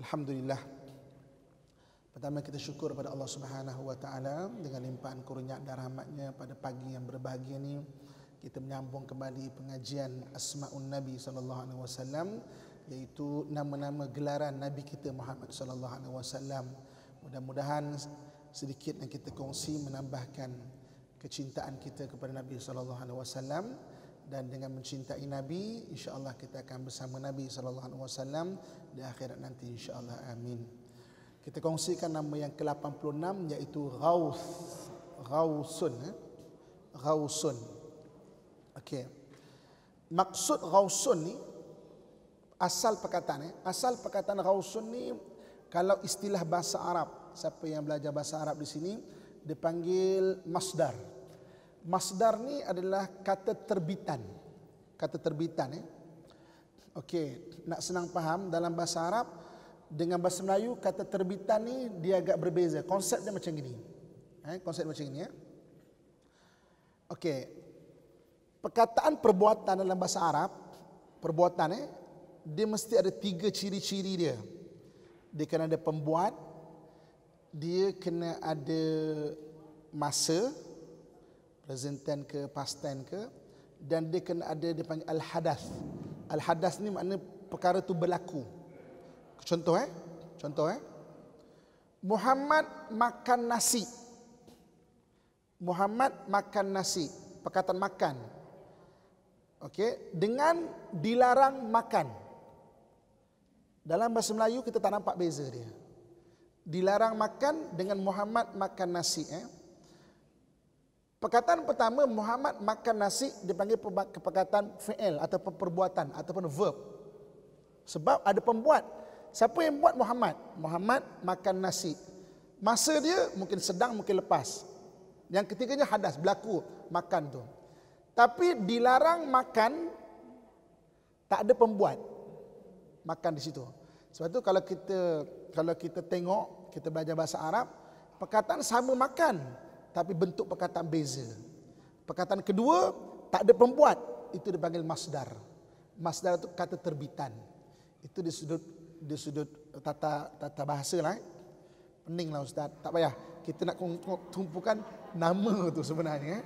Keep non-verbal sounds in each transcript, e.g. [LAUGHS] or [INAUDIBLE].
Alhamdulillah. Pertama kita syukur pada Allah Subhanahu Wa Taala dengan limpahan kurnia dan rahmatnya pada pagi yang berbahagia ini kita menyambung kembali pengajian Asmaun Nabi Sallallahu Alaihi Wasallam yaitu nama-nama gelaran Nabi kita Muhammad Sallallahu Alaihi Wasallam. Mudah-mudahan sedikit yang kita kongsi menambahkan kecintaan kita kepada Nabi Sallallahu Alaihi Wasallam dan dengan mencintai Nabi insyaallah kita akan bersama Nabi sallallahu alaihi wasallam di akhirat nanti insyaallah amin. Kita kongsikan nama yang ke-86 iaitu Ghaus. Ghausun. Eh? Ghausun. Okey. Maksud Ghausun ni asal perkataan eh? asal perkataan Ghausun ni kalau istilah bahasa Arab, siapa yang belajar bahasa Arab di sini dipanggil masdar. Masdar ni adalah kata terbitan. Kata terbitan eh. Okey, nak senang faham dalam bahasa Arab dengan bahasa Melayu kata terbitan ni dia agak berbeza. Konsep dia macam gini. Eh, konsep macam gini ya. Eh? Okey. Perkataan perbuatan dalam bahasa Arab, perbuatan eh dia mesti ada tiga ciri-ciri dia. Dia kena ada pembuat, dia kena ada masa, Presenten ke, pasten ke Dan dia kena ada dia panggil Al-Hadas Al-Hadas ni makna perkara tu berlaku Contoh eh Contoh eh Muhammad makan nasi Muhammad makan nasi Perkataan makan okay dengan dilarang makan. Dalam bahasa Melayu kita tak nampak beza dia. Dilarang makan dengan Muhammad makan nasi eh. Perkataan pertama Muhammad makan nasi dipanggil perkataan fi'il atau perbuatan ataupun verb. Sebab ada pembuat. Siapa yang buat Muhammad? Muhammad makan nasi. Masa dia mungkin sedang mungkin lepas. Yang ketiganya hadas berlaku makan tu. Tapi dilarang makan tak ada pembuat makan di situ. Sebab tu kalau kita kalau kita tengok kita belajar bahasa Arab perkataan sama makan tapi bentuk perkataan beza. Perkataan kedua, tak ada pembuat. Itu dipanggil masdar. Masdar itu kata terbitan. Itu di sudut, di sudut tata, tata bahasa lah. Eh. Pening lah Ustaz. Tak payah. Kita nak tumpukan nama tu sebenarnya. Eh.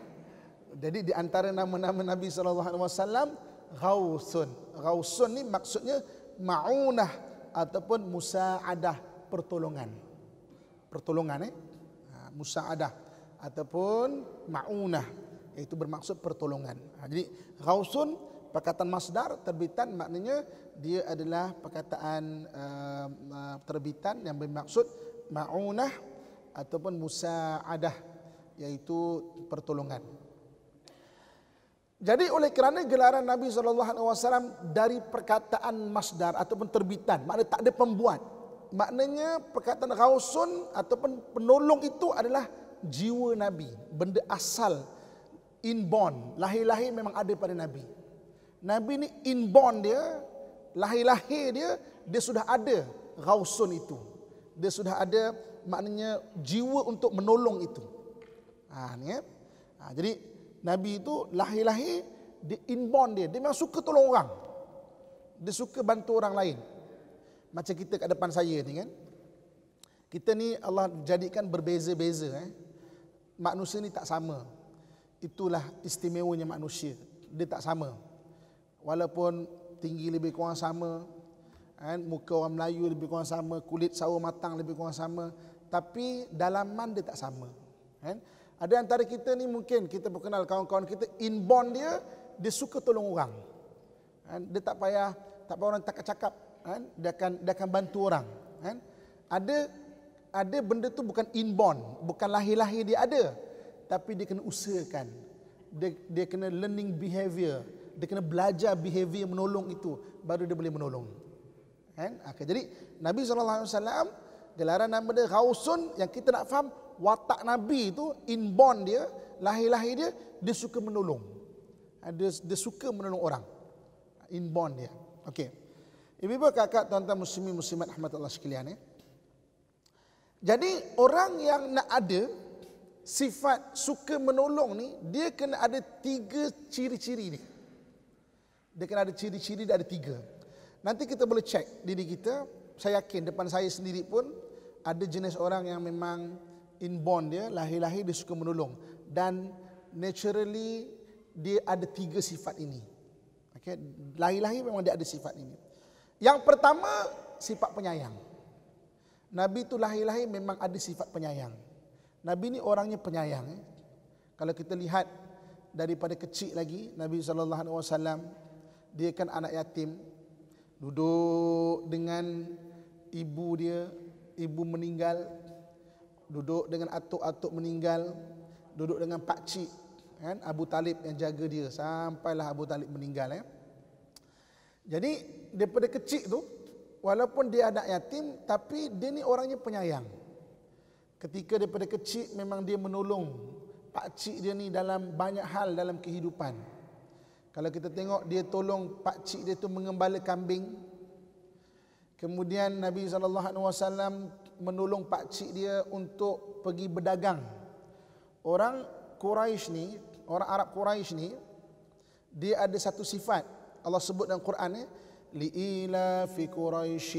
Jadi di antara nama-nama Nabi SAW, Ghawthun. Ghawthun ni maksudnya ma'unah ataupun musa'adah pertolongan. Pertolongan eh. Ha, musa'adah ataupun ma'unah iaitu bermaksud pertolongan. Ha, jadi ghausun perkataan masdar terbitan maknanya dia adalah perkataan uh, uh, terbitan yang bermaksud ma'unah ataupun musaadah iaitu pertolongan. Jadi oleh kerana gelaran Nabi sallallahu alaihi wasallam dari perkataan masdar ataupun terbitan maknanya tak ada pembuat. Maknanya perkataan ghausun ataupun penolong itu adalah jiwa Nabi, benda asal inborn, lahir-lahir memang ada pada Nabi. Nabi ni inborn dia, lahir-lahir dia, dia sudah ada rausun itu. Dia sudah ada maknanya jiwa untuk menolong itu. Ha, ni, eh? ha, jadi Nabi itu lahir-lahir, dia inborn dia, dia memang suka tolong orang. Dia suka bantu orang lain. Macam kita kat depan saya ni kan. Kita ni Allah jadikan berbeza-beza. Eh? manusia ni tak sama. Itulah istimewanya manusia. Dia tak sama. Walaupun tinggi lebih kurang sama, kan, muka orang Melayu lebih kurang sama, kulit sawo matang lebih kurang sama, tapi dalaman dia tak sama. Kan? Ada antara kita ni mungkin kita berkenal kawan-kawan kita inborn dia dia suka tolong orang. Kan? Dia tak payah tak payah orang tak cakap kan dia akan dia akan bantu orang kan ada ada benda tu bukan inborn, bukan lahir-lahir dia ada. Tapi dia kena usahakan. Dia, dia kena learning behavior. Dia kena belajar behavior menolong itu. Baru dia boleh menolong. Okay, ha, kan? jadi Nabi SAW, gelaran nama dia Rausun yang kita nak faham watak Nabi itu inborn dia, lahir-lahir dia, dia suka menolong. Ha, dia, dia suka menolong orang. Inborn dia. Okey. Ibu-ibu, kakak, tuan-tuan, muslimi, muslimat, Ahmad Allah sekalian. Eh? Jadi orang yang nak ada sifat suka menolong ni, dia kena ada tiga ciri-ciri ni. Dia kena ada ciri-ciri dia ada tiga. Nanti kita boleh cek diri kita. Saya yakin depan saya sendiri pun ada jenis orang yang memang inborn dia, lahir-lahir dia suka menolong. Dan naturally dia ada tiga sifat ini. Okay? Lahir-lahir memang dia ada sifat ini. Yang pertama, sifat penyayang. Nabi itu lahir-lahir memang ada sifat penyayang. Nabi ni orangnya penyayang. Eh. Kalau kita lihat daripada kecil lagi Nabi saw. dia kan anak yatim duduk dengan ibu dia, ibu meninggal, duduk dengan atuk-atuk meninggal, duduk dengan pak cik kan Abu Talib yang jaga dia sampailah Abu Talib meninggal eh. Jadi daripada kecil tu Walaupun dia anak yatim, tapi dia ni orangnya penyayang. Ketika daripada kecil memang dia menolong pak cik dia ni dalam banyak hal dalam kehidupan. Kalau kita tengok dia tolong pak cik dia tu mengembala kambing. Kemudian Nabi sallallahu alaihi wasallam menolong pak cik dia untuk pergi berdagang. Orang Quraisy ni, orang Arab Quraisy ni dia ada satu sifat Allah sebut dalam Quran ni eh, لإيلاف قريش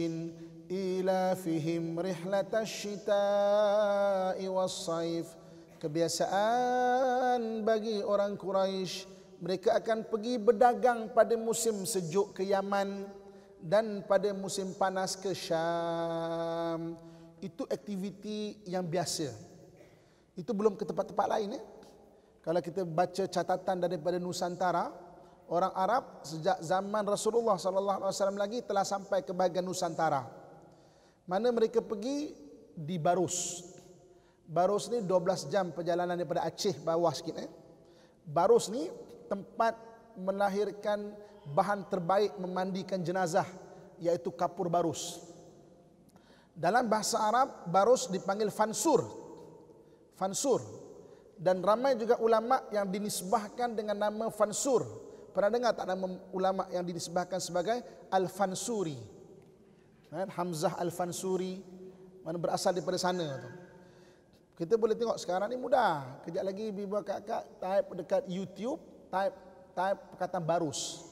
إيلافهم رحلة الشتاء والصيف kebiasaan bagi orang Quraisy mereka akan pergi berdagang pada musim sejuk ke Yaman dan pada musim panas ke Syam itu aktiviti yang biasa itu belum ke tempat-tempat lain eh? kalau kita baca catatan daripada Nusantara orang Arab sejak zaman Rasulullah sallallahu alaihi wasallam lagi telah sampai ke bahagian Nusantara. Mana mereka pergi di Barus. Barus ni 12 jam perjalanan daripada Aceh bawah sikit eh. Barus ni tempat melahirkan bahan terbaik memandikan jenazah iaitu kapur barus. Dalam bahasa Arab barus dipanggil fansur. Fansur dan ramai juga ulama yang dinisbahkan dengan nama fansur. Pernah dengar tak nama ulama yang dinisbahkan sebagai Al-Fansuri? Kan? Hamzah Al-Fansuri mana berasal daripada sana tu. Kita boleh tengok sekarang ni mudah. Kejap lagi bibi kakak type dekat YouTube, type type perkataan barus.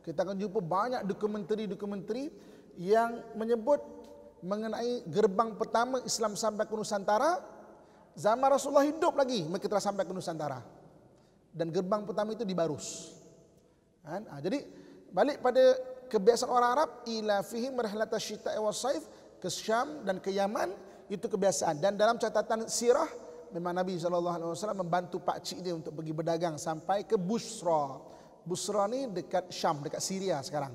Kita akan jumpa banyak dokumentari-dokumentari yang menyebut mengenai gerbang pertama Islam sampai ke Nusantara. Zaman Rasulullah hidup lagi, mereka telah sampai ke Nusantara. Dan gerbang pertama itu di Barus. Kan? Ha, jadi balik pada kebiasaan orang Arab ila fihi marhalat asyita wa saif ke Syam dan ke Yaman itu kebiasaan dan dalam catatan sirah memang Nabi sallallahu alaihi wasallam membantu pak cik dia untuk pergi berdagang sampai ke Busra. Busra ni dekat Syam, dekat Syria sekarang.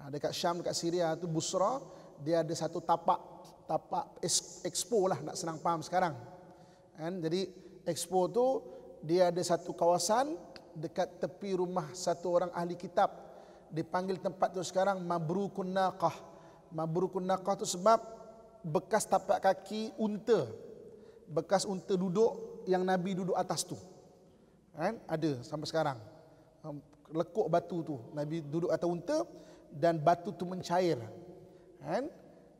Ha, dekat Syam, dekat Syria tu Busra, dia ada satu tapak tapak expo lah nak senang faham sekarang. Kan? Jadi expo tu dia ada satu kawasan dekat tepi rumah satu orang ahli kitab dipanggil tempat tu sekarang mabrukun naqah mabrukun naqah tu sebab bekas tapak kaki unta bekas unta duduk yang nabi duduk atas tu kan ada sampai sekarang um, lekuk batu tu nabi duduk atas unta dan batu tu mencair kan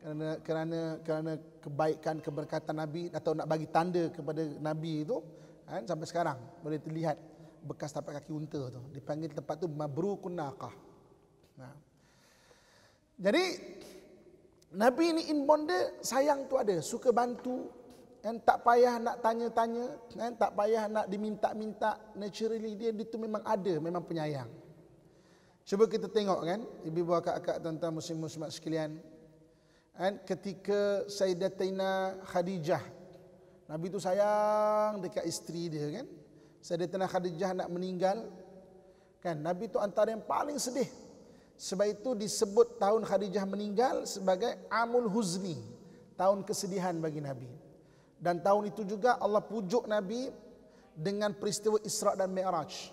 kerana kerana kerana kebaikan keberkatan nabi atau nak bagi tanda kepada nabi itu kan sampai sekarang boleh terlihat bekas tapak kaki unta tu. Dipanggil tempat tu Mabrukun Naqah. Nah. Ha. Jadi Nabi ni inbound dia sayang tu ada, suka bantu dan tak payah nak tanya-tanya, kan? tak payah nak diminta-minta. Naturally dia itu memang ada, memang penyayang. Cuba kita tengok kan, ibu-ibu kakak akak tuan-tuan muslim-muslimat sekalian. Kan? ketika Sayyidatina Khadijah Nabi tu sayang dekat isteri dia kan. Sayyidatina Khadijah nak meninggal kan Nabi tu antara yang paling sedih sebab itu disebut tahun Khadijah meninggal sebagai Amul Huzni tahun kesedihan bagi Nabi dan tahun itu juga Allah pujuk Nabi dengan peristiwa Isra' dan Mi'raj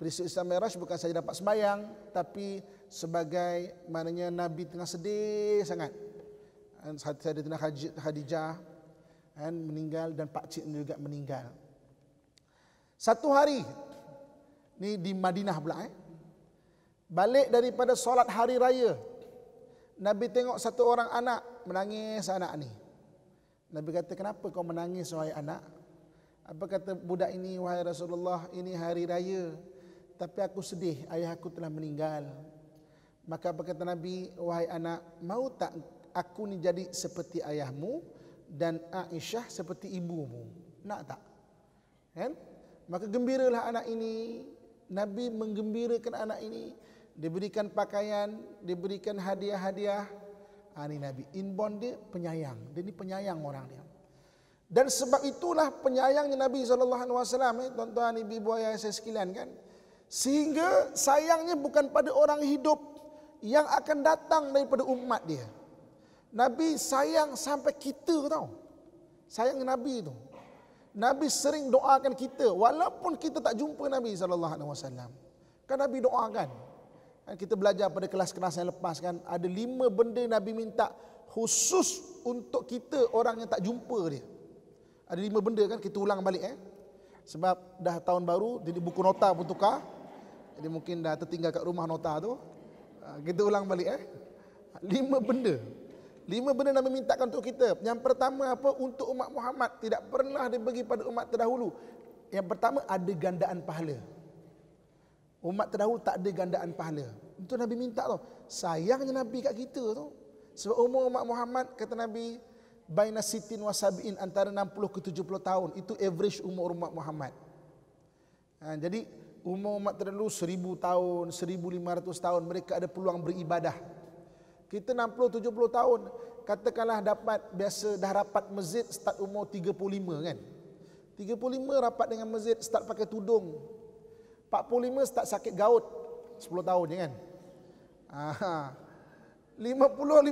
peristiwa Isra' Mi'raj bukan saja dapat sembahyang tapi sebagai maknanya Nabi tengah sedih sangat dan Sayyidatina Khadijah kan meninggal dan pak cik juga meninggal. Satu hari ni di Madinah pula eh. Balik daripada solat hari raya. Nabi tengok satu orang anak menangis anak ni. Nabi kata, "Kenapa kau menangis wahai anak?" Apa kata budak ini, "Wahai Rasulullah, ini hari raya, tapi aku sedih ayah aku telah meninggal." Maka apa kata Nabi, "Wahai anak, mau tak aku ni jadi seperti ayahmu dan Aisyah seperti ibumu?" Nak tak? Kan? Eh? Maka gembiralah anak ini. Nabi menggembirakan anak ini. Diberikan pakaian, diberikan hadiah-hadiah. Ha, ah, ini Nabi. Inbon dia penyayang. Dia ni penyayang orang dia. Dan sebab itulah penyayangnya Nabi SAW. Eh, Tuan-tuan, ibu-ibu, ayah saya sekalian kan. Sehingga sayangnya bukan pada orang hidup yang akan datang daripada umat dia. Nabi sayang sampai kita tau. Sayang Nabi tu. Nabi sering doakan kita walaupun kita tak jumpa Nabi sallallahu alaihi wasallam. Kan Nabi doakan. Kan kita belajar pada kelas-kelas yang lepas kan ada lima benda Nabi minta khusus untuk kita orang yang tak jumpa dia. Ada lima benda kan kita ulang balik eh. Sebab dah tahun baru jadi buku nota pun tukar. Jadi mungkin dah tertinggal kat rumah nota tu. Ah, kita ulang balik eh. Lima benda. Lima benda Nabi mintakan untuk kita. Yang pertama apa? Untuk umat Muhammad. Tidak pernah diberi pada umat terdahulu. Yang pertama ada gandaan pahala. Umat terdahulu tak ada gandaan pahala. Itu Nabi minta tu. Sayangnya Nabi kat kita tu. Sebab umur umat Muhammad kata Nabi. Baina sitin wa sabi'in antara 60 ke 70 tahun. Itu average umur umat Muhammad. Ha, jadi umur umat terdahulu seribu tahun, seribu lima ratus tahun. Mereka ada peluang Beribadah. Kita 60 70 tahun katakanlah dapat biasa dah rapat masjid start umur 35 kan. 35 rapat dengan masjid start pakai tudung. 45 start sakit gaut 10 tahun je kan. Aha. 50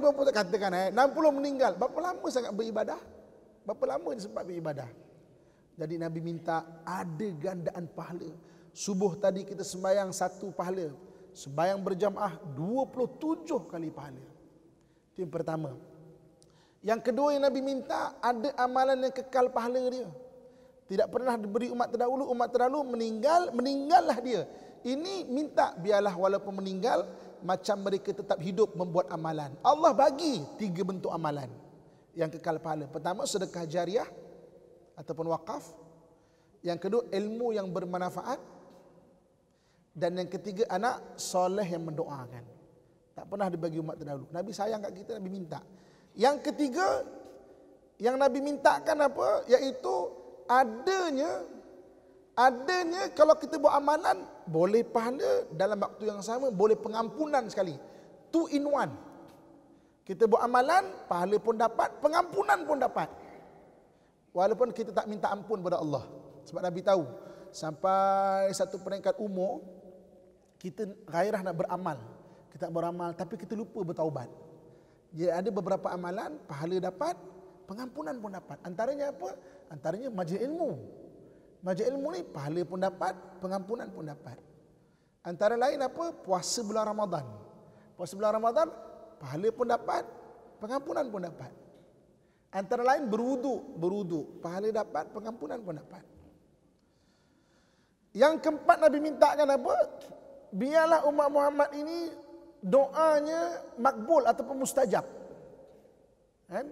50 katakan eh 60 meninggal. Berapa lama sangat beribadah? Berapa lama dia sempat beribadah? Jadi Nabi minta ada gandaan pahala. Subuh tadi kita sembahyang satu pahala sembahyang berjamaah 27 kali pahala. Itu yang pertama. Yang kedua yang Nabi minta ada amalan yang kekal pahala dia. Tidak pernah diberi umat terdahulu, umat terdahulu meninggal, meninggallah dia. Ini minta biarlah walaupun meninggal macam mereka tetap hidup membuat amalan. Allah bagi tiga bentuk amalan yang kekal pahala. Pertama sedekah jariah ataupun wakaf. Yang kedua ilmu yang bermanfaat dan yang ketiga anak soleh yang mendoakan. Tak pernah dibagi umat terdahulu. Nabi sayang kat kita, Nabi minta. Yang ketiga, yang Nabi mintakan apa? Iaitu adanya, adanya kalau kita buat amalan, boleh pahala dalam waktu yang sama, boleh pengampunan sekali. Two in one. Kita buat amalan, pahala pun dapat, pengampunan pun dapat. Walaupun kita tak minta ampun pada Allah. Sebab Nabi tahu, sampai satu peringkat umur, kita gairah nak beramal. Kita nak beramal tapi kita lupa bertaubat. Jadi ya, ada beberapa amalan, pahala dapat, pengampunan pun dapat. Antaranya apa? Antaranya majlis ilmu. Majlis ilmu ni pahala pun dapat, pengampunan pun dapat. Antara lain apa? Puasa bulan Ramadan. Puasa bulan Ramadan, pahala pun dapat, pengampunan pun dapat. Antara lain beruduk, beruduk. Pahala dapat, pengampunan pun dapat. Yang keempat Nabi mintakan apa? biarlah umat Muhammad ini doanya makbul ataupun mustajab. Kan?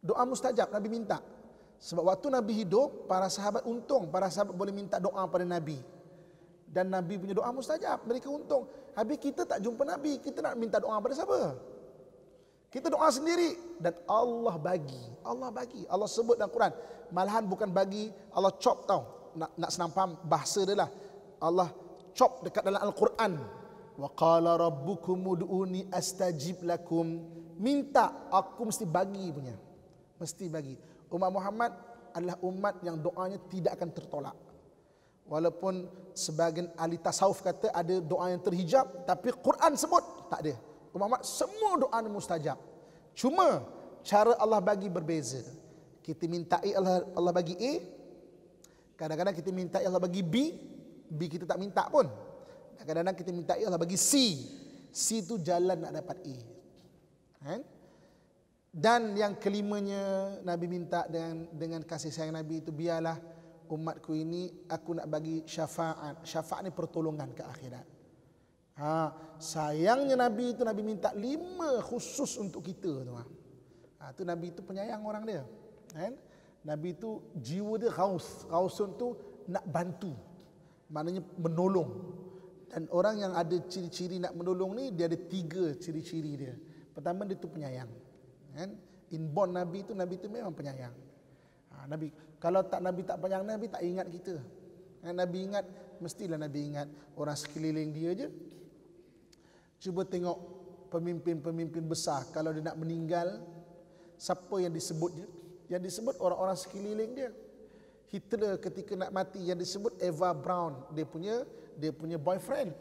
Doa mustajab Nabi minta. Sebab waktu Nabi hidup, para sahabat untung. Para sahabat boleh minta doa pada Nabi. Dan Nabi punya doa mustajab. Mereka untung. Habis kita tak jumpa Nabi. Kita nak minta doa pada siapa? Kita doa sendiri. Dan Allah bagi. Allah bagi. Allah sebut dalam Quran. Malahan bukan bagi. Allah cop tau. Nak, nak senampam bahasa dia lah. Allah chop dekat dalam Al-Quran. Wa qala rabbukum ud'uni astajib lakum. Minta aku mesti bagi punya. Mesti bagi. Umat Muhammad adalah umat yang doanya tidak akan tertolak. Walaupun sebagian ahli tasawuf kata ada doa yang terhijab tapi Quran sebut tak ada. Umat Muhammad semua doa mustajab. Cuma cara Allah bagi berbeza. Kita minta A, Allah, Allah bagi A. Kadang-kadang kita minta Allah bagi B. B kita tak minta pun. Kadang-kadang kita minta ya Allah bagi C. C tu jalan nak dapat A. Kan? Dan yang kelimanya Nabi minta dengan dengan kasih sayang Nabi itu biarlah umatku ini aku nak bagi syafaat. Syafaat ni pertolongan ke akhirat. Ha, sayangnya Nabi itu Nabi minta lima khusus untuk kita tu. Ha, ha tu Nabi itu penyayang orang dia. Kan? Nabi itu jiwa dia khaus. Khausun tu nak bantu maknanya menolong dan orang yang ada ciri-ciri nak menolong ni dia ada tiga ciri-ciri dia pertama dia tu penyayang kan inborn nabi tu nabi tu memang penyayang ha, nabi kalau tak nabi tak penyayang nabi tak ingat kita kan? nabi ingat mestilah nabi ingat orang sekeliling dia je cuba tengok pemimpin-pemimpin besar kalau dia nak meninggal siapa yang disebut dia yang disebut orang-orang sekeliling dia Hitler ketika nak mati yang disebut Eva Brown dia punya dia punya boyfriend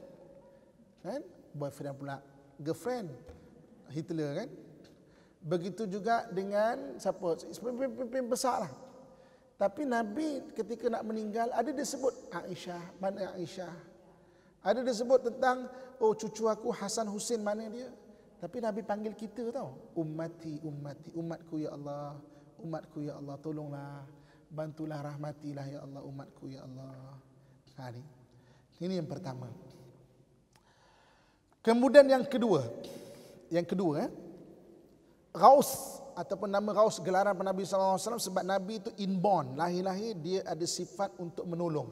kan boyfriend pula girlfriend Hitler kan begitu juga dengan siapa pemimpin besar lah tapi Nabi ketika nak meninggal ada disebut Aisyah mana Aisyah ada disebut tentang oh cucu aku Hasan Hussein mana dia tapi Nabi panggil kita tau ummati ummati umatku ya Allah umatku ya Allah tolonglah bantulah rahmatilah ya Allah umatku ya Allah. Hari. Ini yang pertama. Kemudian yang kedua. Yang kedua eh. Raus ataupun nama Raus gelaran Nabi sallallahu alaihi wasallam sebab Nabi itu inborn, lahir-lahir dia ada sifat untuk menolong.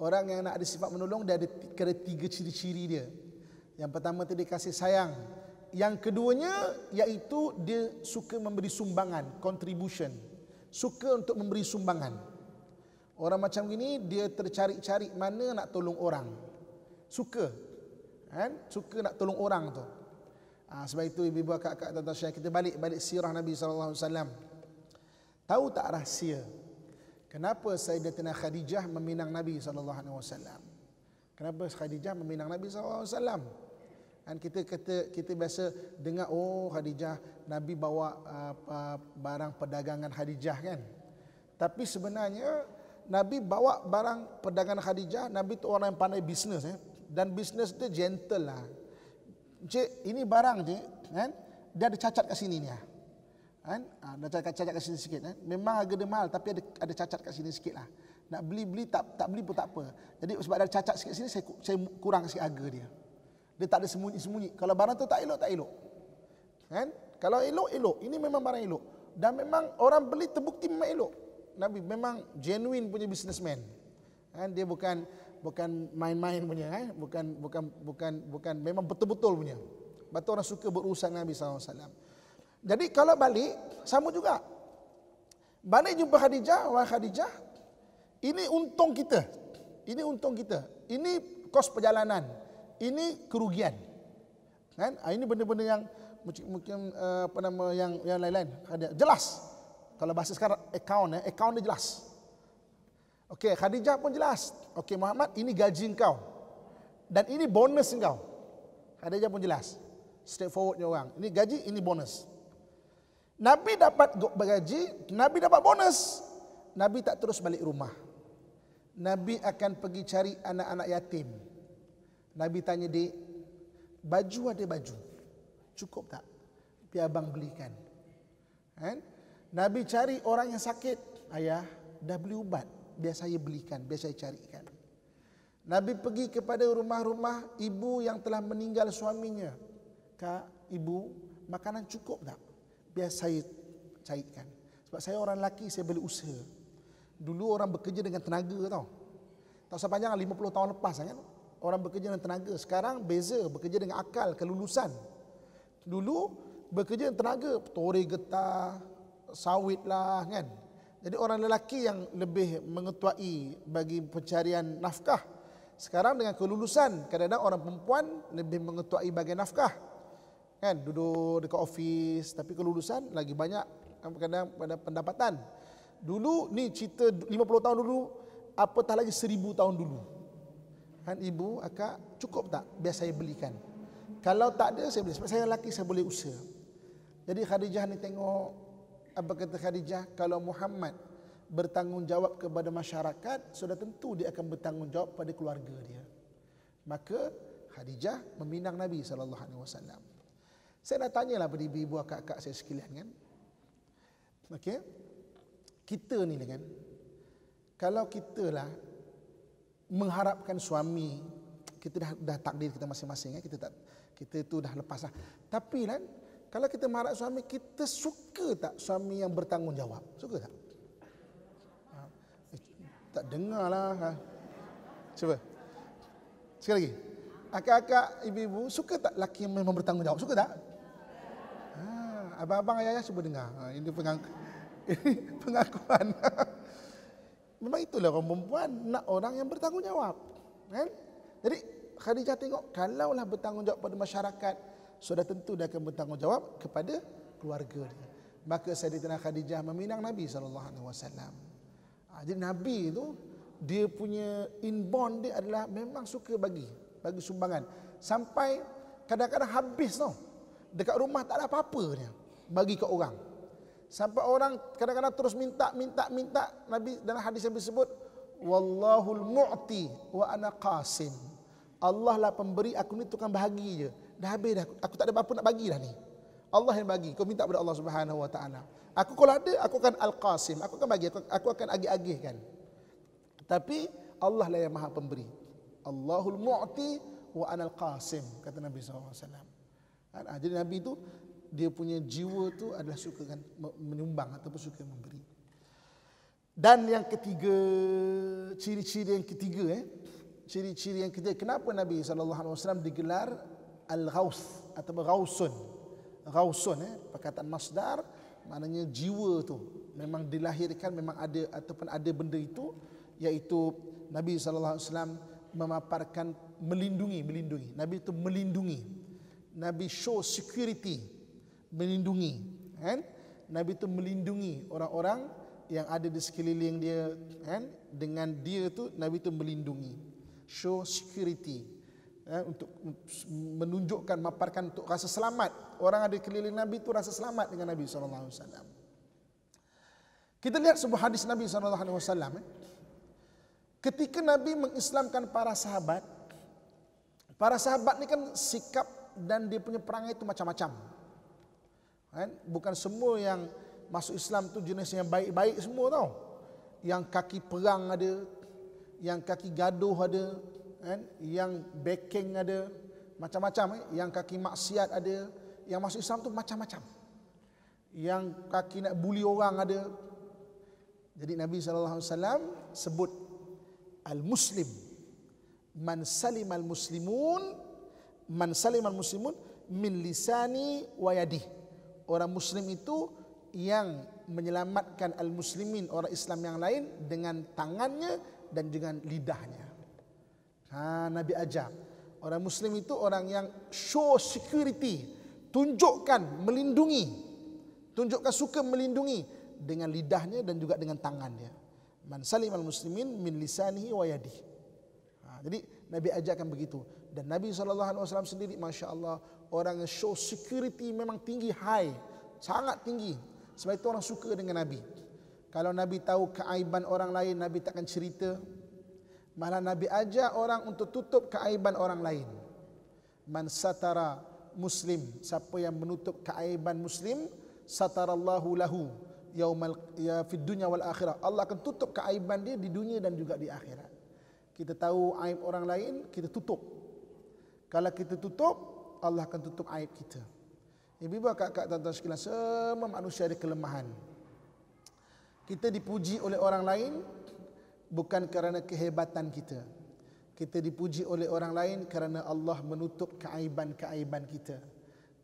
Orang yang nak ada sifat menolong dia ada kira tiga ciri-ciri dia. Yang pertama dia kasih sayang. Yang keduanya iaitu dia suka memberi sumbangan, contribution suka untuk memberi sumbangan. Orang macam ini dia tercari-cari mana nak tolong orang. Suka. Kan? Suka nak tolong orang tu. Ha, sebab itu ibu-ibu akak-akak dan tasya kita balik balik sirah Nabi sallallahu alaihi wasallam. Tahu tak rahsia? Kenapa Sayyidatina Khadijah meminang Nabi sallallahu alaihi wasallam? Kenapa Khadijah meminang Nabi sallallahu alaihi wasallam? Dan kita kata kita biasa dengar oh Khadijah Nabi bawa apa ah, uh, barang perdagangan Khadijah kan. Tapi sebenarnya Nabi bawa barang perdagangan Khadijah, Nabi tu orang yang pandai bisnes eh. Dan bisnes dia gentle lah. Cik, ini barang ni kan. Dia ada cacat kat sini ni ah. Kan? Ah, ada cacat, cacat kat sini sikit kan. Memang harga dia mahal tapi ada ada cacat kat sini sikit lah. Nak beli-beli tak tak beli pun tak apa. Jadi sebab ada cacat sikit sini saya saya kurang sikit harga dia. Dia tak ada sembunyi-sembunyi. Kalau barang tu tak elok, tak elok. Kan? Kalau elok, elok. Ini memang barang elok. Dan memang orang beli terbukti memang elok. Nabi memang genuine punya businessman. Kan? Dia bukan bukan main-main punya. Eh? Bukan, bukan, bukan, bukan. Memang betul-betul punya. Betul orang suka berurusan Nabi SAW. Jadi kalau balik, sama juga. Balik jumpa Khadijah, wah Khadijah. Ini untung kita. Ini untung kita. Ini kos perjalanan ini kerugian kan ah, ini benda-benda yang mungkin eh, apa nama yang yang lain-lain jelas kalau bahasa sekarang account ya account dia jelas okey khadijah pun jelas okey Muhammad ini gaji engkau dan ini bonus engkau khadijah pun jelas straightforwardnya orang ini gaji ini bonus nabi dapat gaji nabi dapat bonus nabi tak terus balik rumah nabi akan pergi cari anak-anak yatim Nabi tanya dek, baju ada baju. Cukup tak? Biar abang belikan. Kan? Nabi cari orang yang sakit. Ayah, dah beli ubat. Biar saya belikan, biar saya carikan. Nabi pergi kepada rumah-rumah ibu yang telah meninggal suaminya. Kak, ibu, makanan cukup tak? Biar saya carikan. Sebab saya orang lelaki, saya boleh usaha. Dulu orang bekerja dengan tenaga tau. Tak sepanjang 50 tahun lepas kan orang bekerja dengan tenaga. Sekarang beza bekerja dengan akal, kelulusan. Dulu bekerja dengan tenaga, tore getah, sawit lah kan. Jadi orang lelaki yang lebih mengetuai bagi pencarian nafkah. Sekarang dengan kelulusan, kadang-kadang orang perempuan lebih mengetuai bagi nafkah. Kan, duduk dekat ofis, tapi kelulusan lagi banyak kadang-kadang pada pendapatan. Dulu ni cerita 50 tahun dulu, apatah lagi 1000 tahun dulu. Kan ibu, akak, cukup tak biar saya belikan? Kalau tak ada, saya beli. Sebab saya lelaki, saya boleh usaha. Jadi Khadijah ni tengok, apa kata Khadijah, kalau Muhammad bertanggungjawab kepada masyarakat, sudah tentu dia akan bertanggungjawab pada keluarga dia. Maka Khadijah meminang Nabi SAW. Saya dah tanyalah pada ibu-ibu akak-akak saya sekalian kan. Okey. Kita ni lah, kan. Kalau kita lah mengharapkan suami kita dah, dah takdir kita masing-masing ya kita tak kita itu dah lepas lah. Tapi kan kalau kita mengharap suami kita suka tak suami yang bertanggungjawab? Suka tak? Ha. Eh, tak dengar lah. Ha. Cuba. Sekali lagi. Akak-akak, ibu-ibu, suka tak laki yang memang bertanggungjawab? Suka tak? Ha, abang-abang, ayah-ayah cuba dengar. Ha, ini, [LAUGHS] pengakuan. [LAUGHS] Memang itulah kaum perempuan nak orang yang bertanggungjawab. Kan? Jadi Khadijah tengok kalaulah bertanggungjawab pada masyarakat, sudah tentu dia akan bertanggungjawab kepada keluarganya. dia. Maka Sayyidina Khadijah meminang Nabi sallallahu alaihi wasallam. Ah, jadi Nabi itu dia punya inbound dia adalah memang suka bagi, bagi sumbangan. Sampai kadang-kadang habis tau. Dekat rumah tak ada apa-apa dia bagi ke orang. Sampai orang kadang-kadang terus minta, minta, minta. Nabi dalam hadis yang disebut, Wallahul mu'ti wa ana qasim. Allah lah pemberi, aku ni tukang bahagi je. Dah habis dah, aku tak ada apa-apa nak bagi dah ni. Allah yang bagi, kau minta kepada Allah subhanahu wa ta'ala. Aku kalau ada, aku akan al-qasim. Aku akan bagi, aku, aku akan agih-agih kan. Tapi Allah lah yang maha pemberi. Allahul mu'ti wa ana al-qasim. Kata Nabi SAW. Ha, jadi Nabi itu dia punya jiwa tu adalah suka dengan menyumbang ataupun suka memberi. Dan yang ketiga, ciri-ciri yang ketiga eh. Ciri-ciri yang ketiga, kenapa Nabi SAW digelar Al-Ghaus atau Ghausun. Ghausun eh, perkataan masdar, maknanya jiwa tu. Memang dilahirkan, memang ada ataupun ada benda itu, iaitu Nabi SAW memaparkan melindungi, melindungi. Nabi itu melindungi. Nabi show security, melindungi kan nabi itu melindungi orang-orang yang ada di sekeliling dia kan dengan dia tu nabi itu melindungi show security ya, untuk menunjukkan maparkan untuk rasa selamat orang ada di keliling nabi itu rasa selamat dengan nabi saw. kita lihat sebuah hadis nabi saw. alaihi eh. ketika nabi mengislamkan para sahabat para sahabat ni kan sikap dan dia punya perangai itu macam-macam Kan? Bukan semua yang masuk Islam tu jenis yang baik-baik semua tau. Yang kaki perang ada, yang kaki gaduh ada, kan? yang backing ada, macam-macam. Eh? Yang kaki maksiat ada, yang masuk Islam tu macam-macam. Yang kaki nak bully orang ada. Jadi Nabi SAW sebut Al-Muslim. Man salim al-Muslimun, man salim al-Muslimun min lisani wa yadih orang muslim itu yang menyelamatkan al-muslimin orang Islam yang lain dengan tangannya dan dengan lidahnya. Ha, Nabi ajar. Orang muslim itu orang yang show security. Tunjukkan melindungi. Tunjukkan suka melindungi dengan lidahnya dan juga dengan tangannya. Man salim al-muslimin min lisanihi wa yadih. Ha, jadi Nabi ajarkan begitu dan Nabi SAW sendiri Masya Allah orang yang show security memang tinggi high sangat tinggi sebab itu orang suka dengan Nabi kalau Nabi tahu keaiban orang lain Nabi takkan cerita malah Nabi ajak orang untuk tutup keaiban orang lain man satara muslim siapa yang menutup keaiban muslim satarallahu lahu yaumal ya fid dunya wal akhirah Allah akan tutup keaiban dia di dunia dan juga di akhirat kita tahu aib orang lain kita tutup kalau kita tutup, Allah akan tutup aib kita. Ibu bapa kakak tuan-tuan sekalian, semua manusia ada kelemahan. Kita dipuji oleh orang lain bukan kerana kehebatan kita. Kita dipuji oleh orang lain kerana Allah menutup keaiban-keaiban kita.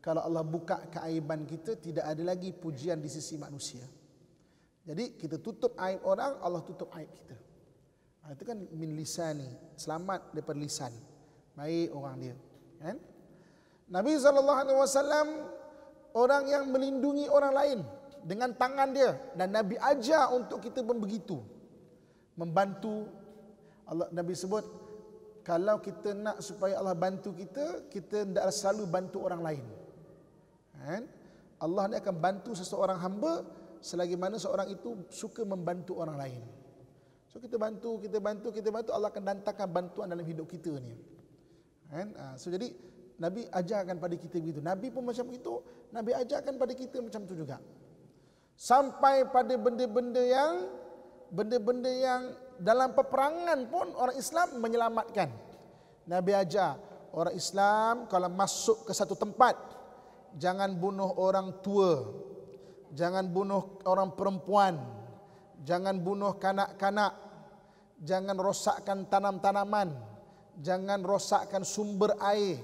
Kalau Allah buka keaiban kita, tidak ada lagi pujian di sisi manusia. Jadi kita tutup aib orang, Allah tutup aib kita. Ah, itu kan min lisani, selamat daripada lisan baik orang dia kan Nabi SAW orang yang melindungi orang lain dengan tangan dia dan Nabi ajar untuk kita pun begitu membantu Allah Nabi sebut kalau kita nak supaya Allah bantu kita kita tidak selalu bantu orang lain kan Allah ni akan bantu seseorang hamba selagi mana seorang itu suka membantu orang lain. So kita bantu, kita bantu, kita bantu Allah akan datangkan bantuan dalam hidup kita ni. Kan? Ha, so jadi Nabi ajarkan pada kita begitu. Nabi pun macam itu. Nabi ajarkan pada kita macam tu juga. Sampai pada benda-benda yang benda-benda yang dalam peperangan pun orang Islam menyelamatkan. Nabi ajar orang Islam kalau masuk ke satu tempat jangan bunuh orang tua. Jangan bunuh orang perempuan. Jangan bunuh kanak-kanak. Jangan rosakkan tanam-tanaman jangan rosakkan sumber air,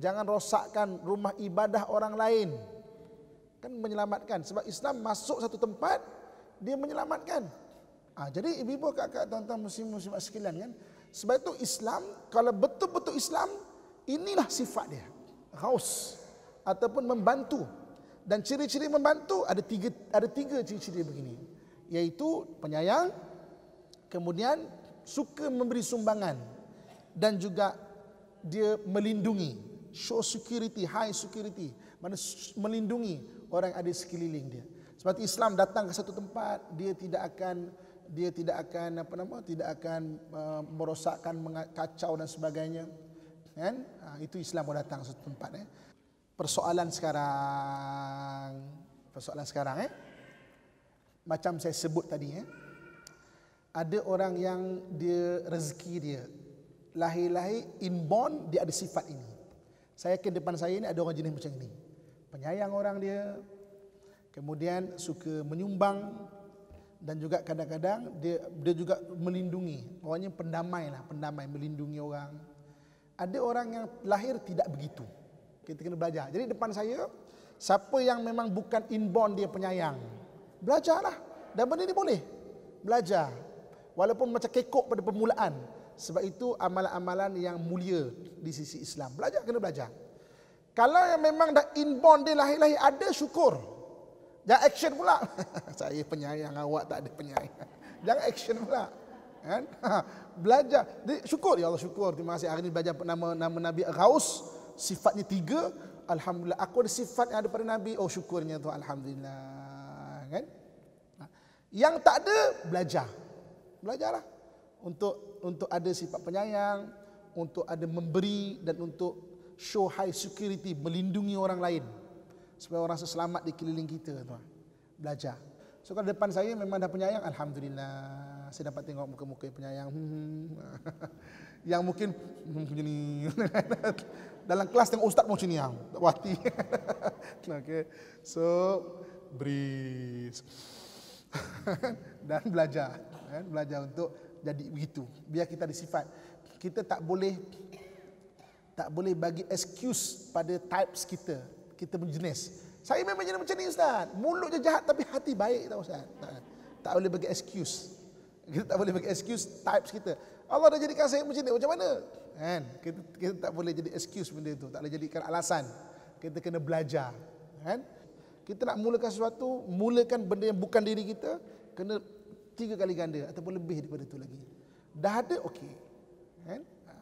jangan rosakkan rumah ibadah orang lain. Kan menyelamatkan. Sebab Islam masuk satu tempat, dia menyelamatkan. Ha, jadi ibu-ibu, kakak, tuan-tuan, muslim-muslim sekalian kan. Sebab itu Islam, kalau betul-betul Islam, inilah sifat dia. Raus. Ataupun membantu. Dan ciri-ciri membantu, ada tiga ada tiga ciri-ciri begini. Iaitu penyayang, kemudian suka memberi sumbangan dan juga dia melindungi show security high security mana melindungi orang ada sekeliling dia seperti Islam datang ke satu tempat dia tidak akan dia tidak akan apa nama tidak akan uh, merosakkan kacau dan sebagainya kan ha, itu Islam mau datang ke satu tempat eh persoalan sekarang persoalan sekarang eh macam saya sebut tadi eh ada orang yang dia rezeki dia lahir-lahir inborn dia ada sifat ini. Saya yakin depan saya ini ada orang jenis macam ini. Penyayang orang dia. Kemudian suka menyumbang dan juga kadang-kadang dia dia juga melindungi. Orangnya pendamai lah, pendamai melindungi orang. Ada orang yang lahir tidak begitu. Kita kena belajar. Jadi depan saya, siapa yang memang bukan inborn dia penyayang. Belajarlah. Dan benda ini boleh. Belajar. Walaupun macam kekok pada permulaan. Sebab itu amalan-amalan yang mulia di sisi Islam. Belajar kena belajar. Kalau yang memang dah inborn dia lahir-lahir ada syukur. Jangan action pula. [LAUGHS] Saya penyayang awak tak ada penyayang. [LAUGHS] Jangan action pula. Kan? [LAUGHS] belajar. Jadi, syukur ya Allah syukur. Terima kasih hari ini belajar nama nama Nabi Raus. Sifatnya tiga. Alhamdulillah aku ada sifat yang ada pada Nabi. Oh syukurnya tu Alhamdulillah. Kan? Yang tak ada belajar. Belajarlah untuk untuk ada sifat penyayang, untuk ada memberi dan untuk show high security melindungi orang lain supaya orang selamat di keliling kita tuan. Belajar. So kalau depan saya memang ada penyayang, alhamdulillah. Saya dapat tengok muka-muka yang penyayang. [LAUGHS] yang mungkin hmm, macam ni. [LAUGHS] Dalam kelas tengok ustaz macam ni ah. Tak wati. [LAUGHS] Okey. So breathe. dan belajar, kan? belajar untuk jadi begitu. Biar kita ada sifat. Kita tak boleh tak boleh bagi excuse pada types kita. Kita jenis. Saya memang jenis macam ni Ustaz. je jahat tapi hati baik tak Ustaz. Tak, tak boleh bagi excuse. Kita tak boleh bagi excuse types kita. Allah dah jadikan saya macam ni. Macam mana? Kan? Kita, kita tak boleh jadi excuse benda tu. Tak boleh jadikan alasan. Kita kena belajar. Kan? Kita nak mulakan sesuatu, mulakan benda yang bukan diri kita, kena tiga kali ganda ataupun lebih daripada itu lagi. Dah ada okey. Kan? Ha.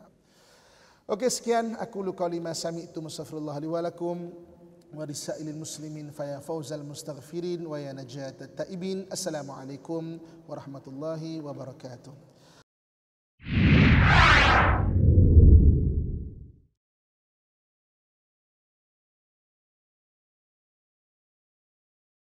Okey sekian aku lu qali ma sami'tu musafirullah li walakum wa risailil muslimin fa ya fawzal mustaghfirin wa ya najatat taibin. Assalamualaikum warahmatullahi wabarakatuh.